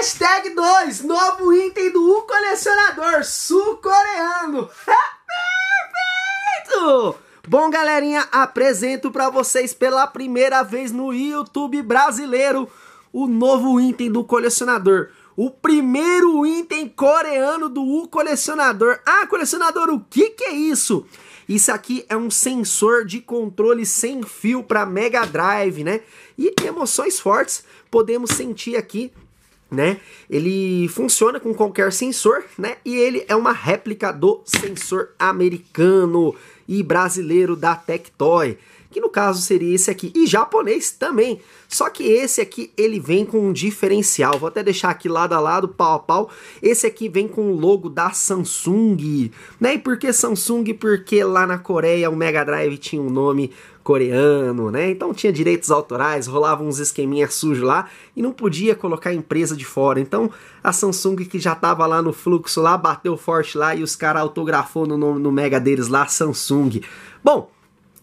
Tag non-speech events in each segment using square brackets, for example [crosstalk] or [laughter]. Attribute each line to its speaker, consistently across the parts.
Speaker 1: Hashtag 2, novo item do U colecionador sul-coreano. [laughs] Perfeito! Bom, galerinha, apresento para vocês pela primeira vez no YouTube brasileiro o novo item do colecionador. O primeiro item coreano do U colecionador. Ah, colecionador, o que que é isso? Isso aqui é um sensor de controle sem fio para Mega Drive, né? E emoções fortes podemos sentir aqui né? Ele funciona com qualquer sensor, né? E ele é uma réplica do sensor americano e brasileiro da Tectoy que no caso seria esse aqui, e japonês também. Só que esse aqui ele vem com um diferencial. Vou até deixar aqui lado a lado, pau a pau. Esse aqui vem com o logo da Samsung, né? E por que Samsung? Porque lá na Coreia o Mega Drive tinha um nome coreano, né? Então tinha direitos autorais, rolavam uns esqueminhas sujos lá e não podia colocar a empresa de fora. Então a Samsung que já tava lá no fluxo lá, bateu forte lá e os caras autografou no, no mega deles lá, Samsung. Bom,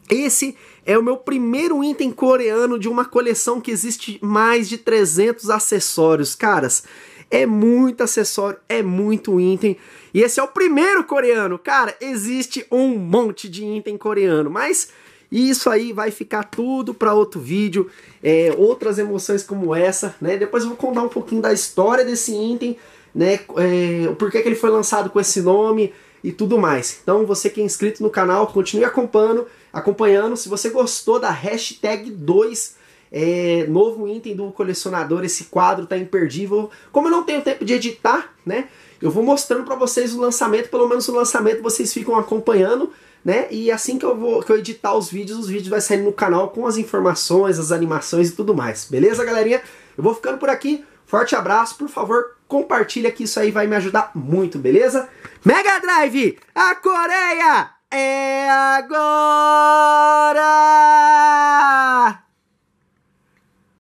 Speaker 1: esse é o meu primeiro item coreano de uma coleção que existe mais de 300 acessórios, caras. É muito acessório, é muito item. E esse é o primeiro coreano, cara. Existe um monte de item coreano, mas isso aí vai ficar tudo para outro vídeo. É, outras emoções como essa, né? Depois eu vou contar um pouquinho da história desse item, né? É, por que, que ele foi lançado com esse nome? e tudo mais. Então você que é inscrito no canal, continue acompanhando, acompanhando. Se você gostou da hashtag 2, é, novo item do colecionador, esse quadro tá imperdível. Como eu não tenho tempo de editar, né? Eu vou mostrando para vocês o lançamento, pelo menos o lançamento vocês ficam acompanhando, né? E assim que eu vou que eu editar os vídeos, os vídeos vai sair no canal com as informações, as animações e tudo mais. Beleza, galerinha? Eu vou ficando por aqui. Forte abraço, por favor, compartilha que isso aí vai me ajudar muito, beleza? Mega Drive, a Coreia é agora!